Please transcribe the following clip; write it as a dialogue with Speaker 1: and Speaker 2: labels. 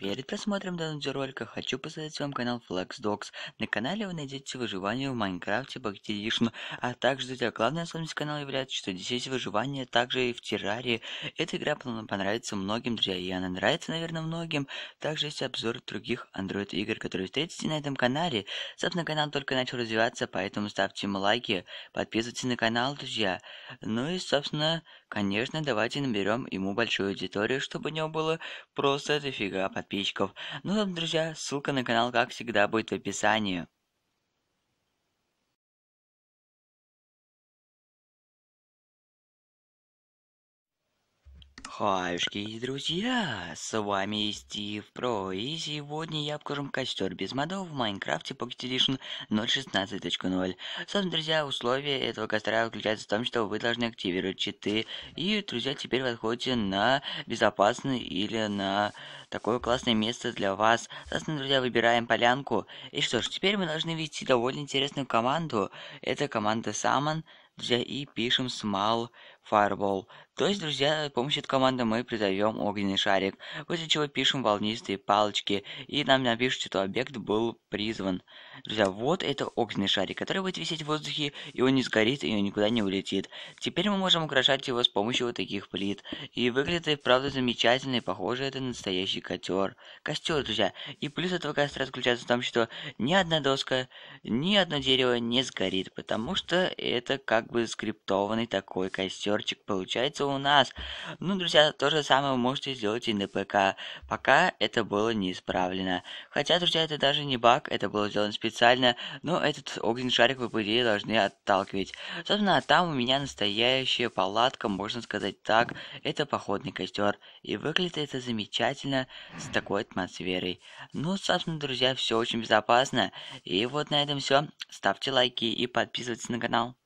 Speaker 1: Перед просмотром данного ролика хочу посоветовать вам канал FlexDogs. На канале вы найдете выживание в Майнкрафте, Bacteriation, а также, для тебя главная особенность канала является, что здесь выживание также и в Террарии. Эта игра понравится многим, друзья, и она нравится, наверное, многим. Также есть обзор других Android игр, которые встретите на этом канале. Собственно, канал только начал развиваться, поэтому ставьте ему лайки, подписывайтесь на канал, друзья. Ну и, собственно, конечно, давайте наберем ему большую аудиторию, чтобы у него было просто дофига подписчиков. Ну ладно, друзья, ссылка на канал, как всегда, будет в описании. Хаюшки, друзья, с вами Стив Про, и сегодня я покажу костер без модов в Майнкрафте Pocket Edition 0.16.0. Собственно, друзья, условия этого костра заключаются в том, что вы должны активировать читы, и, друзья, теперь вы отходите на безопасное или на такое классное место для вас. Собственно, друзья, выбираем полянку, и что ж, теперь мы должны ввести довольно интересную команду. Это команда Summon, друзья, и пишем Small Fireball. То есть, друзья, с помощью этой команды мы придаем огненный шарик, после чего пишем волнистые палочки, и нам напишут, что объект был призван. Друзья, вот это огненный шарик, который будет висеть в воздухе, и он не сгорит, и он никуда не улетит. Теперь мы можем украшать его с помощью вот таких плит. И выглядит это, правда, замечательно, и похоже это настоящий котер. Костер, друзья. И плюс этого костра заключается в том, что ни одна доска, ни одно дерево не сгорит, потому что это как бы скриптованный такой костер приборчик получается у нас. Ну, друзья, то же самое вы можете сделать и на ПК. Пока это было не исправлено. Хотя, друзья, это даже не баг, это было сделано специально, но этот огненный шарик вы, по идее, должны отталкивать. Собственно, а там у меня настоящая палатка, можно сказать так. Это походный костер. И выглядит это замечательно с такой атмосферой. Ну, собственно, друзья, все очень безопасно. И вот на этом все. Ставьте лайки и подписывайтесь на канал.